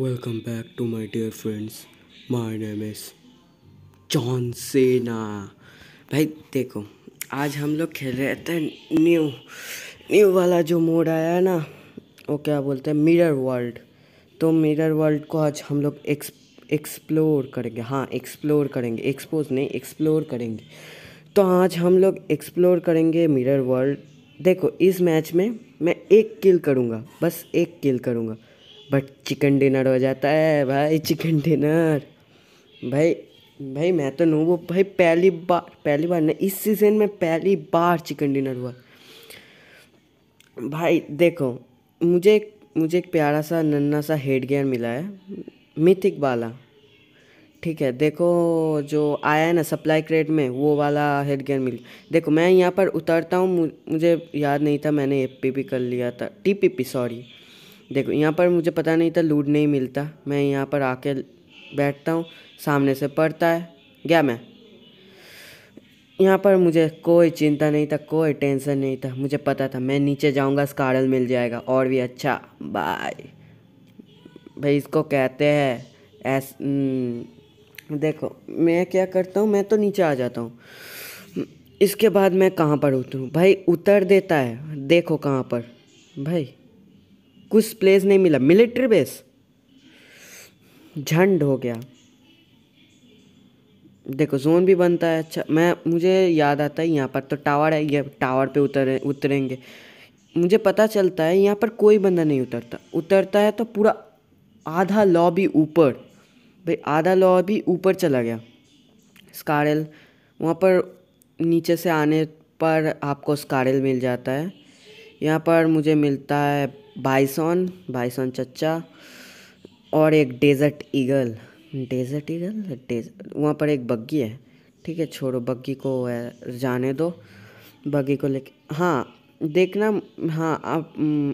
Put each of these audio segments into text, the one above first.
welcome back to my dear friends My name is John Cena भाई देखो आज हम लोग खेल रहे थे न्यू न्यू वाला जो मोड आया है ना वो क्या बोलते हैं मिरर वर्ल्ड तो मिरर वर्ल्ड को आज हम लोग एक्स एक्सप्लोर करेंगे हाँ एक्सप्लोर करेंगे एक्सपोज नहीं एक्सप्लोर करेंगे तो आज हम लोग एक्सप्लोर करेंगे मिरर वर्ल्ड देखो इस मैच में मैं एक किल करूँगा बस एक किल करूँगा बट चिकन डिनर हो जाता है भाई चिकन डिनर भाई भाई मैं तो नू वो भाई पहली बार पहली बार नहीं इस सीज़न में पहली बार चिकन डिनर हुआ भाई देखो मुझे एक मुझे एक प्यारा सा नन्ना सा हेड गेयर मिला है मिथिक वाला ठीक है देखो जो आया है ना सप्लाई क्रेट में वो वाला हेड गेयर मिल देखो मैं यहाँ पर उतरता हूँ मुझे याद नहीं था मैंने ए पी पी कर लिया था टी पी पी सॉरी देखो यहाँ पर मुझे पता नहीं था लूट नहीं मिलता मैं यहाँ पर आके बैठता हूँ सामने से पड़ता है गया मैं यहाँ पर मुझे कोई चिंता नहीं था कोई टेंशन नहीं था मुझे पता था मैं नीचे जाऊँगा स्कारल मिल जाएगा और भी अच्छा बाय भाई इसको कहते हैं ऐस हम्म, देखो मैं क्या करता हूँ मैं तो नीचे आ जाता हूँ इसके बाद मैं कहाँ पर उतरूँ भाई उतर देता है देखो कहाँ पर भाई कुछ प्लेस नहीं मिला मिलिट्री बेस झंड हो गया देखो जोन भी बनता है अच्छा मैं मुझे याद आता है यहाँ पर तो टावर है ये टावर पे उतरे उतरेंगे मुझे पता चलता है यहाँ पर कोई बंदा नहीं उतरता उतरता है तो पूरा आधा लॉबी ऊपर भाई आधा लॉबी ऊपर चला गया स्कारल वहाँ पर नीचे से आने पर आपको स्कारल मिल जाता है यहाँ पर मुझे मिलता है बाइसन बाइसन चचा और एक डेजर्ट ईगल डेजर्ट ईगल डेज वहाँ पर एक बग्गी है ठीक है छोड़ो बग्गी को जाने दो बग्गी को लेके हाँ देखना हाँ आप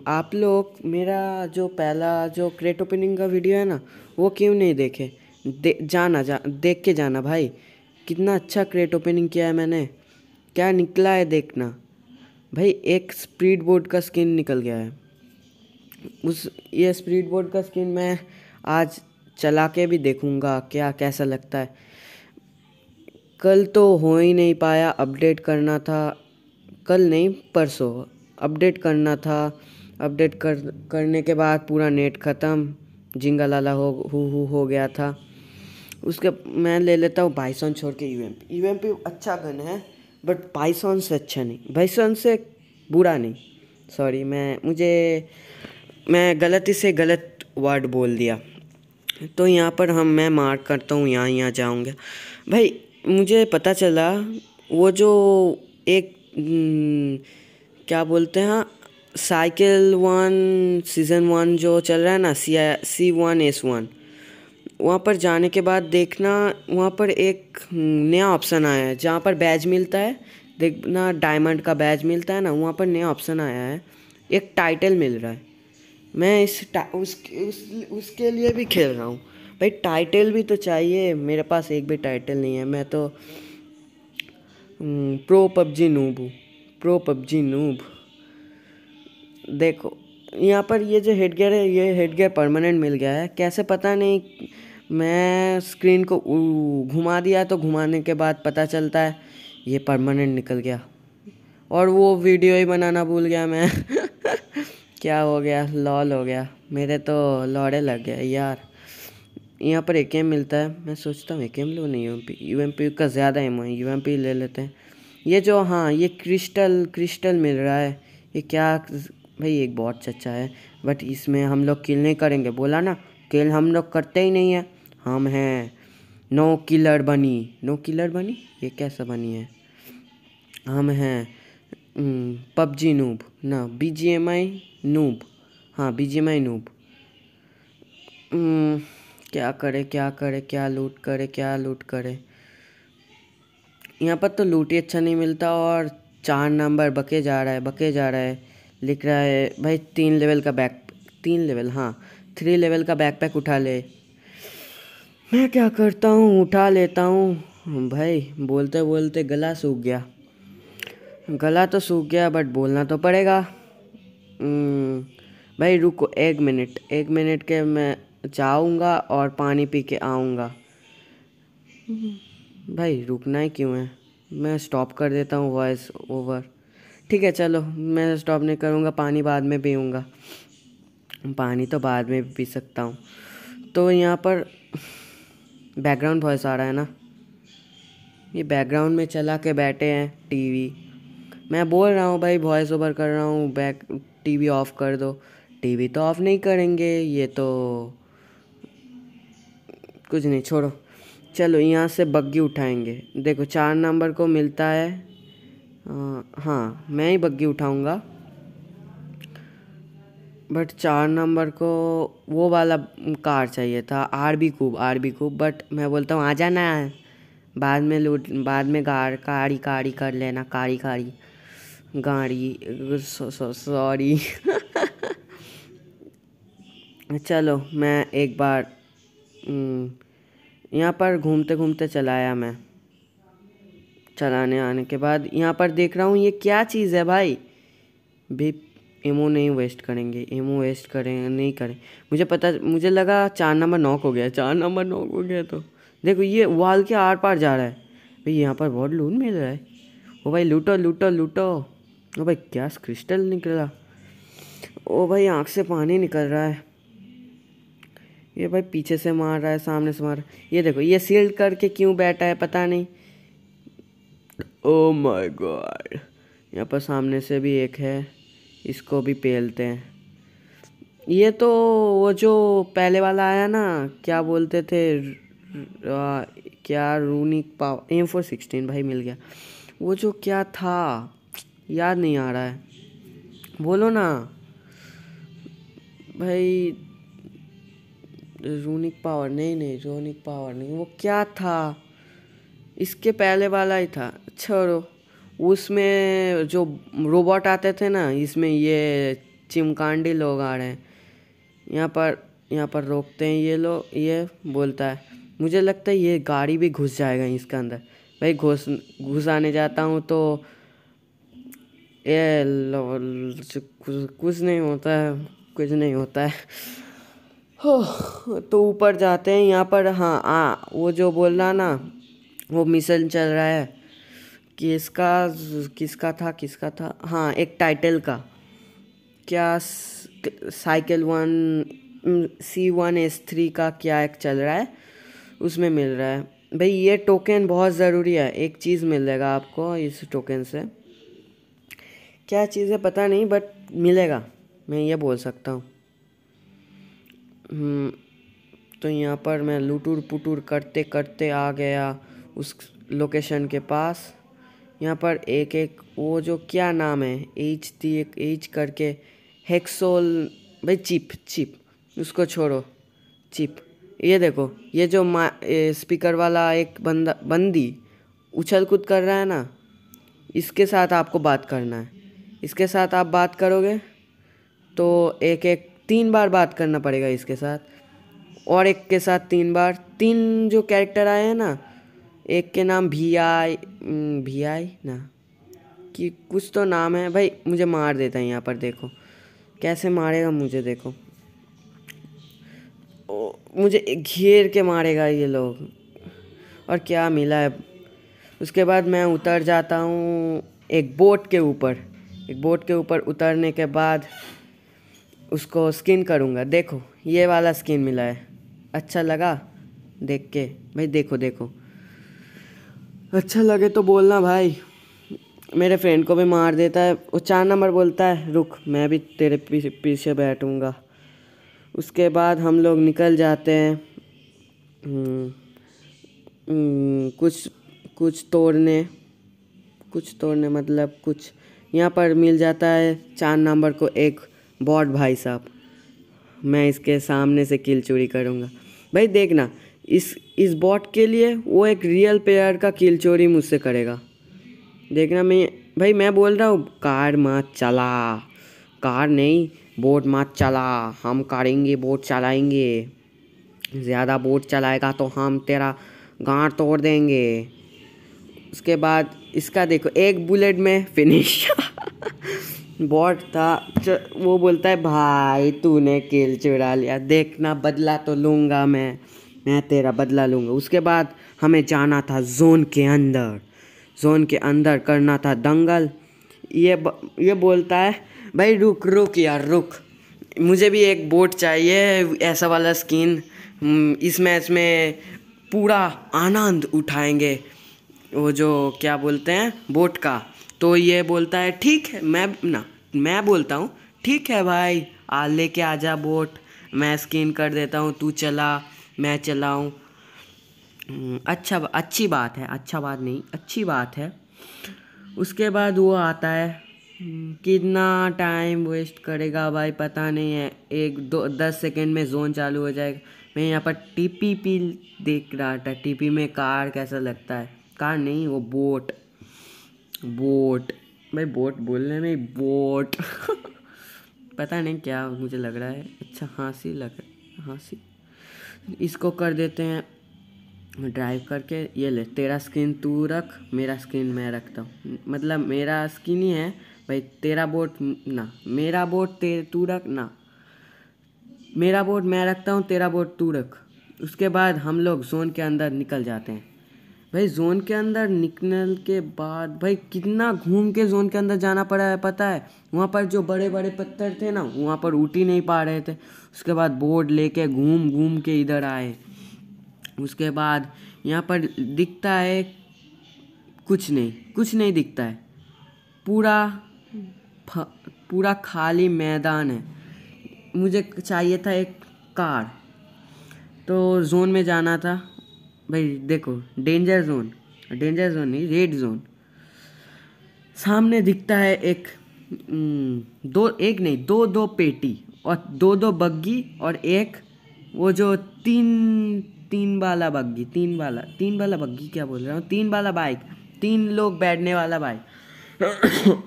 आप लोग मेरा जो पहला जो क्रेट ओपनिंग का वीडियो है ना वो क्यों नहीं देखे दे जाना जा देख के जाना भाई कितना अच्छा क्रेट ओपनिंग किया है मैंने क्या निकला है देखना भाई एक स्प्रीड बोर्ड का स्किन निकल गया है उस ये स्प्रीड बोर्ड का स्किन मैं आज चला के भी देखूँगा क्या कैसा लगता है कल तो हो ही नहीं पाया अपडेट करना था कल नहीं परसों अपडेट करना था अपडेट कर करने के बाद पूरा नेट ख़त्म जिंगा लाला हो हु हु हो गया था उसके मैं ले लेता हूँ सौन छोड़ के यू एम पी पी अच्छा गन है बट पाइसॉन से अच्छा नहीं पाइसॉन से बुरा नहीं सॉरी मैं मुझे मैं गलती से गलत वर्ड बोल दिया तो यहाँ पर हम मैं मार्क करता हूँ यहाँ यहाँ जाऊँगा भाई मुझे पता चला वो जो एक हम्म, क्या बोलते हैं साइकिल वन सीज़न वन जो चल रहा है ना C C one S one वहाँ पर जाने के बाद देखना वहाँ पर एक हम्म, नया ऑप्शन आया है जहाँ पर बैज मिलता है देखना डायमंड का बैज मिलता है ना वहाँ पर नया ऑप्शन आया है एक टाइटल मिल रहा है मैं इस उसके उस, उसके लिए भी खेल रहा हूँ भाई टाइटल भी तो चाहिए मेरे पास एक भी टाइटल नहीं है मैं तो प्रो पबजी नूब हूँ प्रो पबजी नूब देखो यहाँ पर ये जो हेड है ये हेड परमानेंट मिल गया है कैसे पता नहीं मैं स्क्रीन को घुमा दिया तो घुमाने के बाद पता चलता है ये परमानेंट निकल गया और वो वीडियो ही बनाना भूल गया मैं क्या हो गया लॉल हो गया मेरे तो लौड़े लग गए यार यहाँ पर एक एम मिलता है मैं सोचता हूँ एक एम लो नहीं U M P U M P का ज़्यादा एम यू एम पी ले लेते हैं ये जो हाँ ये क्रिस्टल क्रिस्टल मिल रहा है ये क्या भाई एक बहुत अच्छा है बट इसमें हम लोग किल नहीं करेंगे बोला ना किल हम लोग करते ही नहीं है हम हैं नो किलर बनी नो किलर बनी ये कैसा बनी है हम हैं पबजी नूब ना B G M I noob हाँ B G M I noob क्या करे क्या करे क्या लूट करे क्या लूट करे यहाँ पर तो लूट ही अच्छा नहीं मिलता और चार नंबर बके जा रहा है बके जा रहा है लिख रहा है भाई तीन लेवल का बैक तीन लेवल हाँ थ्री लेवल का बैकपैक उठा ले मैं क्या करता हूँ उठा लेता हूँ भाई बोलते बोलते गला सूख गया गला तो सूख गया बट बोलना तो पड़ेगा हम्म, भाई रुको एक मिनट एक मिनट के मैं जाऊँगा और पानी पी के आऊँगा भाई रुकना ही क्यों है मैं स्टॉप कर देता हूँ वॉइस ओवर ठीक है चलो मैं स्टॉप नहीं करूँगा पानी बाद में पीऊँगा पानी तो बाद में भी पी सकता हूँ तो यहाँ पर बैकग्राउंड वॉइस आ रहा है ना ये बैकग्राउंड में चला के बैठे हैं टीवी मैं बोल रहा हूँ भाई वॉइस ओवर कर रहा हूँ बैक टीवी ऑफ़ कर दो टीवी तो ऑफ़ नहीं करेंगे ये तो कुछ नहीं छोड़ो चलो यहाँ से बग्गी उठाएंगे देखो चार नंबर को मिलता है आ, हाँ मैं ही बग्गी उठाऊँगा बट चार नंबर को वो वाला कार चाहिए था आर बी कूब आर बी कूब बट मैं बोलता हूँ आ जाना है बाद में लूट बाद में गाड़ कारी कारी कर लेना कारी कारी गाड़ी सॉरी चलो मैं एक बार हम्म, यहाँ पर घूमते घूमते चलाया मैं चलाने आने के बाद यहाँ पर देख रहा हूँ ये क्या चीज़ है भाई भी एमओ नहीं वेस्ट करेंगे एमओ वेस्ट करें नहीं करें मुझे पता मुझे लगा चार नंबर नॉक हो गया चार नंबर नॉक हो गया तो देखो ये वाल के आर पार जा रहा है भाई यहाँ पर बहुत लूट मिल रहा है ओ भाई लूटो लूटो लूटो ओ भाई क्या क्रिस्टल निकला ओ भाई आँख से पानी निकल रहा है ये भाई पीछे से मार रहा है सामने से मार रहा है ये देखो ये सील्ड करके क्यों बैठा है पता नहीं ओ माय गॉड यहाँ पर सामने से भी एक है इसको भी पेलते हैं ये तो वो जो पहले वाला आया ना क्या बोलते थे आ, क्या runic power M four sixteen भाई मिल गया वो जो क्या था याद नहीं आ रहा है बोलो ना भाई रूनिक पावर नहीं नहीं रूनिक पावर नहीं वो क्या था इसके पहले वाला ही था छोड़ो अच्छा, उसमें जो रोबोट आते थे ना इसमें ये चिमकांडी लोग आ रहे हैं यहाँ पर यहाँ पर रोकते हैं ये लोग ये बोलता है मुझे लगता है ये गाड़ी भी घुस जाएगा इसके अंदर भाई घुस घुस आने जाता हूँ तो ये कुछ कुछ नहीं होता है कुछ नहीं होता है हो तो ऊपर जाते हैं यहाँ पर हाँ आ वो जो बोल रहा ना वो मिशन चल रहा है किसका किसका था किसका था हाँ एक टाइटल का क्या cycle one C one S three का क्या एक चल रहा है उसमें मिल रहा है भाई ये टोकन बहुत ज़रूरी है एक चीज़ मिलेगा आपको इस टोकन से क्या चीज़ है पता नहीं बट मिलेगा मैं ये बोल सकता हूँ हम्म, तो यहाँ पर मैं लुटूर पुटूर करते करते आ गया उस लोकेशन के पास यहाँ पर एक एक वो जो क्या नाम है एच दी एक एच करके हेक्सोल भाई चिप चिप उसको छोड़ो चिप ये देखो ये जो मा ए, स्पीकर वाला एक बंदा बंदी उछल कूद कर रहा है ना इसके साथ आपको बात करना है इसके साथ आप बात करोगे तो एक एक तीन बार बात करना पड़ेगा इसके साथ और एक के साथ तीन बार तीन जो कैरेक्टर आए हैं ना एक के नाम भी आई भी आई ना कि कुछ तो नाम है भाई मुझे मार देता है यहाँ पर देखो कैसे मारेगा मुझे देखो ओ, मुझे घेर के मारेगा ये लोग और क्या मिला है उसके बाद मैं उतर जाता हूँ एक बोट के ऊपर एक बोट के ऊपर उतरने के बाद उसको स्किन करूँगा देखो ये वाला स्किन मिला है अच्छा लगा देख के भाई देखो देखो अच्छा लगे तो बोलना भाई मेरे फ्रेंड को भी मार देता है वो चार नंबर बोलता है रुक मैं भी तेरे पीछे बैठूँगा उसके बाद हम लोग निकल जाते हैं हम्म, हम्म, कुछ कुछ तोड़ने कुछ तोड़ने मतलब कुछ यहाँ पर मिल जाता है चार नंबर को एक बॉड भाई साहब मैं इसके सामने से किल चोरी करूँगा भाई देखना इस इस बॉट के लिए वो एक रियल प्लेयर का किल चोरी मुझसे करेगा देखना मैं भाई मैं बोल रहा हूँ कार मत चला कार नहीं बोट मत चला हम करेंगे बोट चलाएंगे ज़्यादा बोट चलाएगा तो हम तेरा गांठ तोड़ देंगे उसके बाद इसका देखो एक बुलेट में फिनिश बॉट था वो बोलता है भाई तूने किल चुरा लिया देखना बदला तो लूँगा मैं मैं तेरा बदला लूँगा उसके बाद हमें जाना था जोन के अंदर जोन के अंदर करना था दंगल ये ब, ये बोलता है भाई रुक रुक यार रुक मुझे भी एक बोट चाहिए ऐसा वाला स्किन इस मैच में पूरा आनंद उठाएंगे वो जो क्या बोलते हैं बोट का तो ये बोलता है ठीक है मैं ना मैं बोलता हूँ ठीक है भाई आ लेके आ जा बोट मैं स्किन कर देता हूँ तू चला मैं चलाऊँ हम्म, अच्छा अच्छी बात है अच्छा बात नहीं अच्छी बात है उसके बाद वो आता है हम्म, कितना टाइम वेस्ट करेगा भाई पता नहीं है एक दो दस सेकेंड में जोन चालू हो जाएगा मैं यहाँ पर टीपी पी देख रहा था टीपी में कार कैसा लगता है कार नहीं वो बोट बोट भाई बोट बोल रहे नहीं बोट पता नहीं क्या मुझे लग रहा है अच्छा हाँसी लग रहा है हाँसी इसको कर देते हैं ड्राइव करके ये ले तेरा स्क्रीन तू रख मेरा स्क्रीन मैं रखता हूँ मतलब मेरा स्क्रीन ही है भाई तेरा बोट ना मेरा बोट ते तू रख ना मेरा बोट मैं रखता हूँ तेरा बोट तू रख उसके बाद हम लोग जोन के अंदर निकल जाते हैं भाई जोन के अंदर निकलने के बाद भाई कितना घूम के जोन के अंदर जाना पड़ा है पता है वहाँ पर जो बड़े बड़े पत्थर थे ना वहाँ पर उठ ही नहीं पा रहे थे उसके बाद बोर्ड लेके घूम घूम के इधर आए उसके बाद यहाँ पर दिखता है कुछ नहीं कुछ नहीं दिखता है पूरा पूरा खाली मैदान है मुझे चाहिए था एक कार तो जोन में जाना था भाई देखो डेंजर जोन डेंजर जोन नहीं रेड जोन सामने दिखता है एक हम्म, दो एक नहीं दो दो पेटी और दो दो बग्गी और एक वो जो तीन तीन वाला बग्गी तीन वाला तीन वाला बग्गी क्या बोल रहा हूँ तीन वाला बाइक तीन लोग बैठने वाला बाइक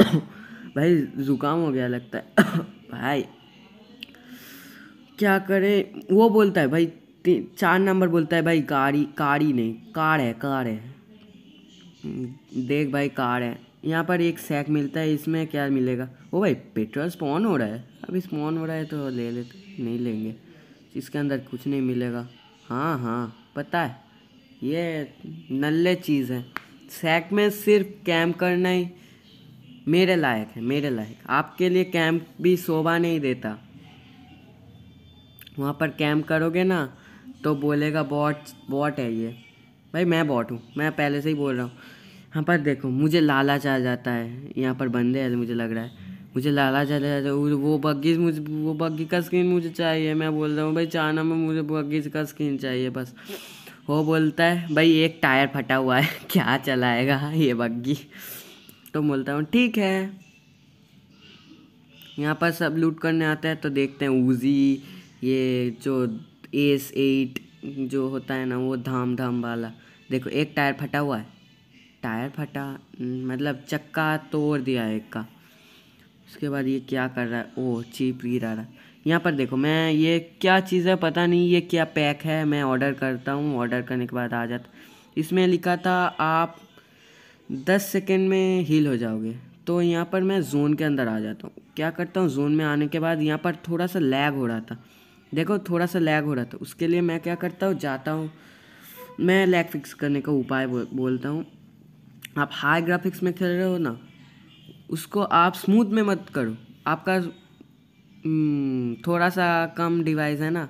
भाई जुकाम हो गया लगता है भाई क्या करे वो बोलता है भाई चार नंबर बोलता है भाई गाड़ी ही नहीं कार है कार है हम्म, देख भाई कार है यहाँ पर एक सैक मिलता है इसमें क्या मिलेगा ओ भाई पेट्रोल स्पॉन हो रहा है अभी स्पॉन हो रहा है तो ले लेते नहीं लेंगे इसके अंदर कुछ नहीं मिलेगा हाँ हाँ पता है ये नल्ले चीज़ है सैक में सिर्फ कैम्प करना ही मेरे लायक है मेरे लायक आपके लिए कैम्प भी शोभा नहीं देता वहाँ पर कैम्प करोगे ना तो बोलेगा बॉट बॉट है ये भाई मैं बॉट हूँ मैं पहले से ही बोल रहा हूँ यहाँ पर देखो मुझे लालच आ जाता है यहाँ पर बंदे हैं मुझे लग रहा है मुझे लालच आ जाता है वो बग्गी मुझे वो बग्गी का स्क्रीन मुझे चाहिए मैं बोल रहा हूँ भाई चाना में मुझे बग्गी का स्क्रीन चाहिए बस वो बोलता है भाई एक टायर फटा हुआ है क्या चलाएगा ये बग्गी तो बोलता हूँ ठीक है यहाँ पर सब लूट करने आता है तो देखते हैं ऊजी ये जो एस एट जो होता है ना वो धाम धाम वाला देखो एक टायर फटा हुआ है टायर फटा मतलब चक्का तोड़ दिया है एक का उसके बाद ये क्या कर रहा है ओह चीप गिरा रहा है यहाँ पर देखो मैं ये क्या चीज़ है पता नहीं ये क्या पैक है मैं ऑर्डर करता हूँ ऑर्डर करने के बाद आ जाता इसमें लिखा था आप दस सेकेंड में हील हो जाओगे तो यहाँ पर मैं जोन के अंदर आ जाता हूँ क्या करता हूँ जोन में आने के बाद यहाँ पर थोड़ा सा लैग हो रहा था देखो थोड़ा सा लैग हो रहा था उसके लिए मैं क्या करता हूँ जाता हूँ मैं लैग फिक्स करने का उपाय बोलता हूँ आप हाई ग्राफिक्स में खेल रहे हो ना उसको आप स्मूथ में मत करो आपका हम्म, थोड़ा सा कम डिवाइस है ना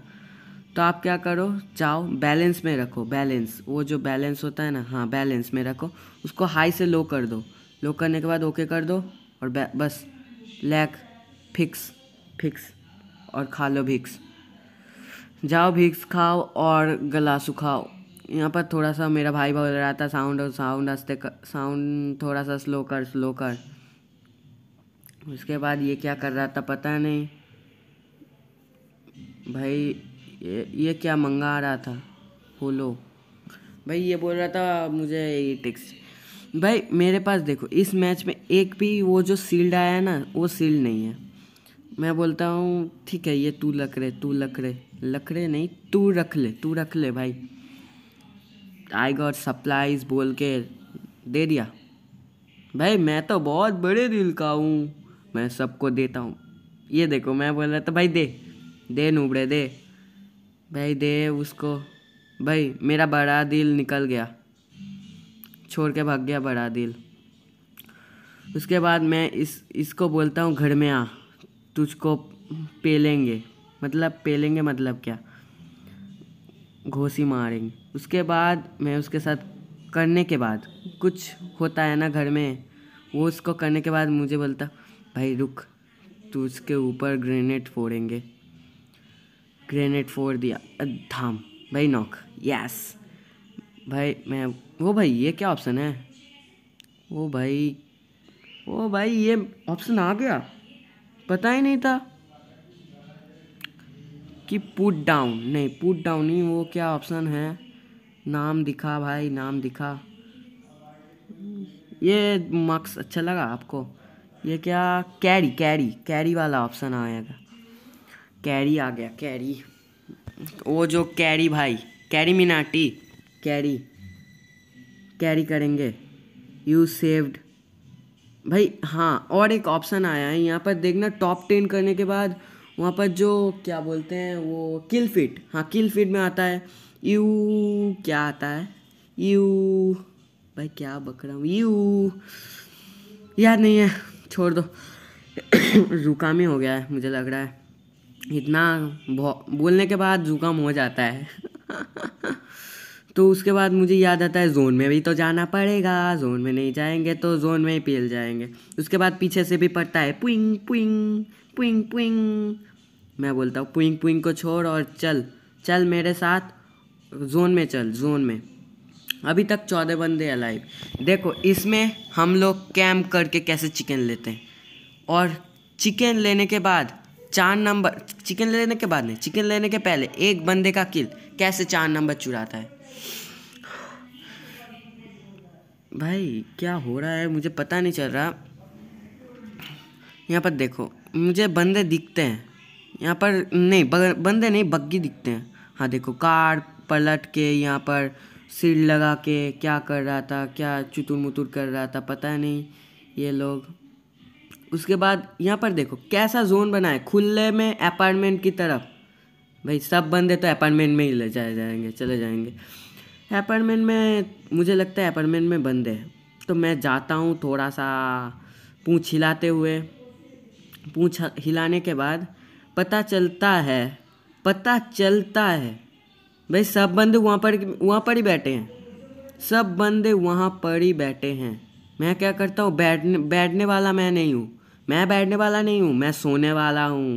तो आप क्या करो जाओ बैलेंस में रखो बैलेंस वो जो बैलेंस होता है ना हाँ बैलेंस में रखो उसको हाई से लो कर दो लो करने के बाद ओके कर दो और बस लैग फिक्स फिक्स और खा लो भिक्स जाओ भिक्स खाओ और गला सुखाओ यहाँ पर थोड़ा सा मेरा भाई बोल रहा था साउंड और साउंड हंसते साउंड थोड़ा सा स्लो कर स्लो कर उसके बाद ये क्या कर रहा था पता नहीं भाई ये, ये क्या मंगा रहा था बोलो भाई ये बोल रहा था मुझे ये टिक्स भाई मेरे पास देखो इस मैच में एक भी वो जो सील्ड आया है ना वो सील्ड नहीं है मैं बोलता हूँ ठीक है ये तू लकड़े तू लकड़े लकड़े नहीं तू रख ले तू रख ले भाई आई गॉट सप्लाईज बोल के दे दिया भाई मैं तो बहुत बड़े दिल का हूँ मैं सबको देता हूँ ये देखो मैं बोल रहा था भाई दे दे नूबड़े दे भाई दे उसको भाई मेरा बड़ा दिल निकल गया छोड़ के भाग गया बड़ा दिल उसके बाद मैं इस इसको बोलता हूँ घर में आ तुझको पेलेंगे मतलब पेलेंगे मतलब क्या घोसी मारेंगे उसके बाद मैं उसके साथ करने के बाद कुछ होता है ना घर में वो उसको करने के बाद मुझे बोलता भाई रुक तो उसके ऊपर ग्रेनेड फोड़ेंगे ग्रेनेड फोड़ दिया धाम भाई नॉक यस भाई मैं वो भाई ये क्या ऑप्शन है वो भाई वो भाई ये ऑप्शन आ गया पता ही नहीं था कि पुट डाउन नहीं पुट डाउन ही वो क्या ऑप्शन है नाम दिखा भाई नाम दिखा ये मार्क्स अच्छा लगा आपको ये क्या कैरी कैरी कैरी वाला ऑप्शन आएगा कैरी आ गया कैरी वो जो कैरी भाई कैरी मिनाटी कैरी कैरी करेंगे यू सेव्ड भाई हाँ और एक ऑप्शन आया है यहाँ पर देखना टॉप टेन करने के बाद वहाँ पर जो क्या बोलते हैं वो किल फिट हाँ किल फिट में आता है यू क्या आता है यू भाई क्या बकरा हूँ यू याद नहीं है छोड़ दो जुकाम ही हो गया है मुझे लग रहा है इतना बोलने के बाद जुकाम हो जाता है तो उसके बाद मुझे याद आता है जोन में भी तो जाना पड़ेगा जोन में नहीं जाएंगे तो जोन में ही पेल जाएंगे उसके बाद पीछे से भी पड़ता है पुइंग पुइंग पुइंग पुइंग मैं बोलता हूँ पुइंग पुइंग को छोड़ और चल चल मेरे साथ जोन में चल जोन में अभी तक चौदह बंदे अलाइव देखो इसमें हम लोग कैम्प करके कैसे चिकन लेते हैं और चिकन लेने के बाद चार नंबर चिकन लेने के बाद नहीं चिकन लेने के पहले एक बंदे का किल कैसे चार नंबर चुराता है भाई क्या हो रहा है मुझे पता नहीं चल रहा यहाँ पर देखो मुझे बंदे दिखते हैं यहाँ पर नहीं बंदे नहीं बग्गी दिखते हैं हाँ देखो कार पलट के यहाँ पर सिर लगा के क्या कर रहा था क्या चुतुर मुतुर कर रहा था पता नहीं ये लोग उसके बाद यहाँ पर देखो कैसा जोन बना है खुले में अपार्टमेंट की तरफ भाई सब बंदे तो अपार्टमेंट में ही ले जाए जाएंगे चले जाएंगे अपार्टमेंट में मुझे लगता है अपार्टमेंट में बंदे हैं तो मैं जाता हूँ थोड़ा सा पूँछ हिलाते हुए पूछ हिलाने के बाद पता चलता है पता चलता है भाई सब बंदे वहाँ पर वहाँ पर ही बैठे हैं सब बंदे वहाँ पर ही बैठे हैं मैं क्या करता हूँ बैठने बैठने वाला मैं नहीं हूँ मैं बैठने वाला नहीं हूँ मैं सोने वाला हूँ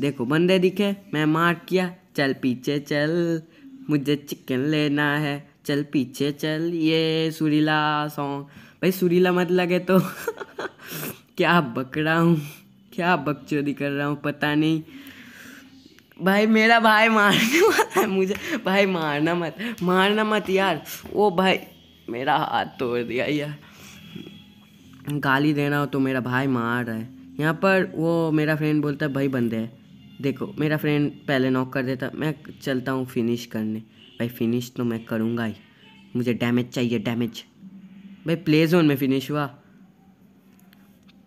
देखो बंदे दिखे मैं मार किया चल पीछे चल मुझे चिकन लेना है चल पीछे चल ये सुरीला सॉन्ग भाई सुरीला मत लगे तो क्या बक रहा हूँ क्या चोरी कर रहा हूँ पता नहीं भाई मेरा भाई मारने वाला है मुझे भाई मारना मत मारना मत यार ओ भाई मेरा हाथ तोड़ दिया यार गाली देना हो तो मेरा भाई मार रहा है यहाँ पर वो मेरा फ्रेंड बोलता है भाई बंदे है देखो मेरा फ्रेंड पहले नॉक कर देता मैं चलता हूँ फिनिश करने भाई फिनिश तो मैं करूँगा ही मुझे डैमेज चाहिए डैमेज भाई प्ले जोन में फिनिश हुआ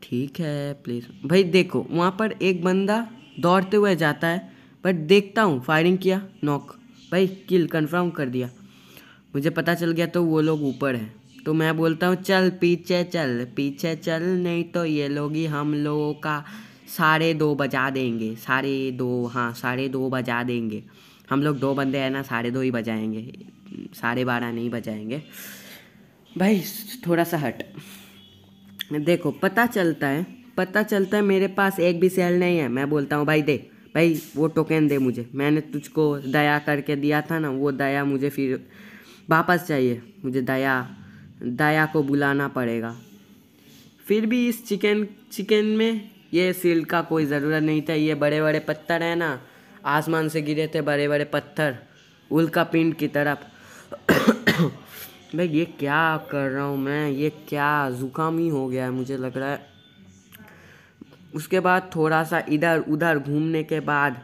ठीक है प्ले जोन भाई देखो वहाँ पर एक बंदा दौड़ते हुए जाता है बट देखता हूँ फायरिंग किया नॉक भाई किल कंफर्म कर दिया मुझे पता चल गया तो वो लोग ऊपर हैं तो मैं बोलता हूँ चल पीछे चल पीछे चल नहीं तो ये लोग ही हम लोगों का साढ़े दो बजा देंगे साढ़े दो हाँ साढ़े दो बजा देंगे हम लोग दो बंदे हैं ना साढ़े दो ही बजाएंगे साढ़े बारह नहीं बजाएंगे भाई थोड़ा सा हट देखो पता चलता है पता चलता है मेरे पास एक भी सेल नहीं है मैं बोलता हूँ भाई दे भाई वो टोकन दे मुझे मैंने तुझको दया करके दिया था ना वो दया मुझे फिर वापस चाहिए मुझे दया दया को बुलाना पड़ेगा फिर भी इस चिकन चिकन में ये सील का कोई ज़रूरत नहीं था ये बड़े बड़े पत्थर हैं ना आसमान से गिरे थे बड़े बड़े पत्थर उल्का पिंड की तरफ भाई ये क्या कर रहा हूँ मैं ये क्या ज़ुकाम ही हो गया है मुझे लग रहा है उसके बाद थोड़ा सा इधर उधर घूमने के बाद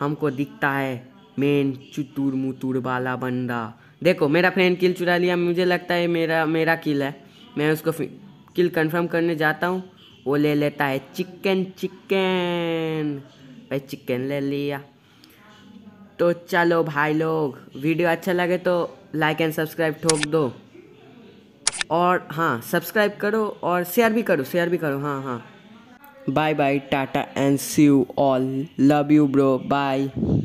हमको दिखता है मेन चुतुर मुतुर वाला बंदा देखो मेरा फ्रेंड किल चुरा लिया मुझे लगता है मेरा मेरा किल है मैं उसको किल कंफर्म करने जाता हूँ वो ले लेता है चिकन चिकन भाई चिकन ले लिया तो चलो भाई लोग वीडियो अच्छा लगे तो लाइक एंड सब्सक्राइब ठोक दो और हाँ सब्सक्राइब करो और शेयर भी करो शेयर भी करो हाँ हाँ bye bye tata and see you all love you bro bye